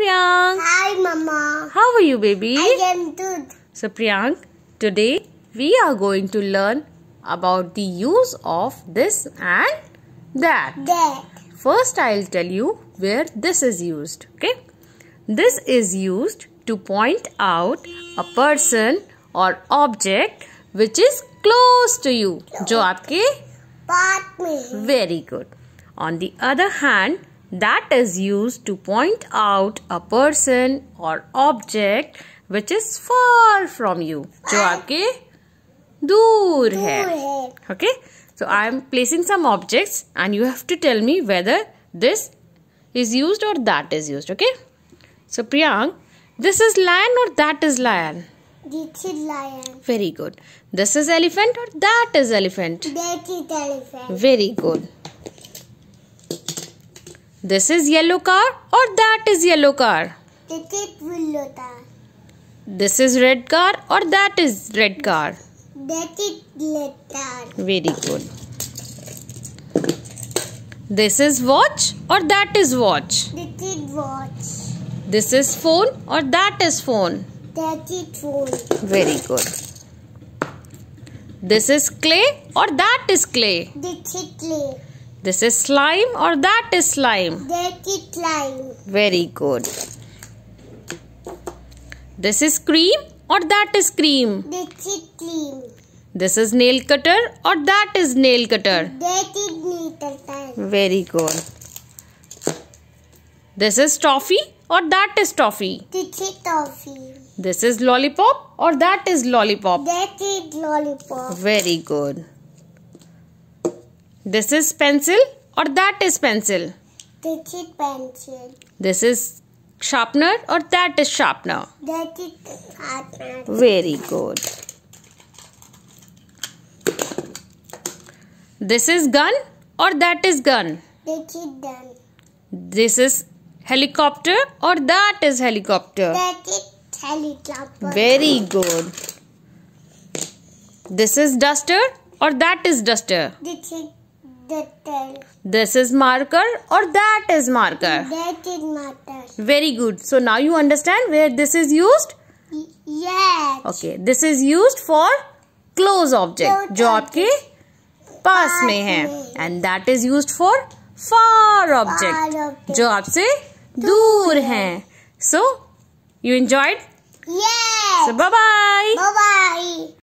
Priyank. Hi, Mama. How are you, baby? I am good. So, Priyank, today we are going to learn about the use of this and that. That. First, I'll tell you where this is used. Okay? This is used to point out a person or object which is close to you. जो आपके पास में. Very good. On the other hand, that is used to point out a person or object which is far from you जो आपके दूर है okay so I am placing some objects and you have to tell me whether this is used or that is used okay so Priyank this is lion or that is lion this is lion. Very good. This is elephant or that is elephant? That is elephant. Very good. This is yellow car or that is yellow car? This is yellow car. This is red car or that is red car? That is red car. Very good. This is watch or that is watch? This is watch. This is phone or that is phone? That is phone. Very good. This is clay or that is clay? This is clay. This is slime or that is slime? That is slime. Very good. This is cream or that is cream? This is cream. This is nail cutter or that is nail cutter? That is nail cutter. Very good. This is toffee or that is toffee? This is toffee. This is lollipop or that is lollipop? That is lollipop. Very good. This is pencil or that is pencil? This is pencil. This is sharpener or that is sharpener? That is sharpener. Very good. This is gun or that is gun? This is gun. This is helicopter or that is helicopter? That is helicopter. Very good. This is duster or that is duster? This is this is marker or that is marker? That is marker. Very good. So now you understand where this is used? yes. Okay. This is used for close object जो आपके पास में है and that is use for far object जो आपसे दूर हैं So bye bye. Bye bye.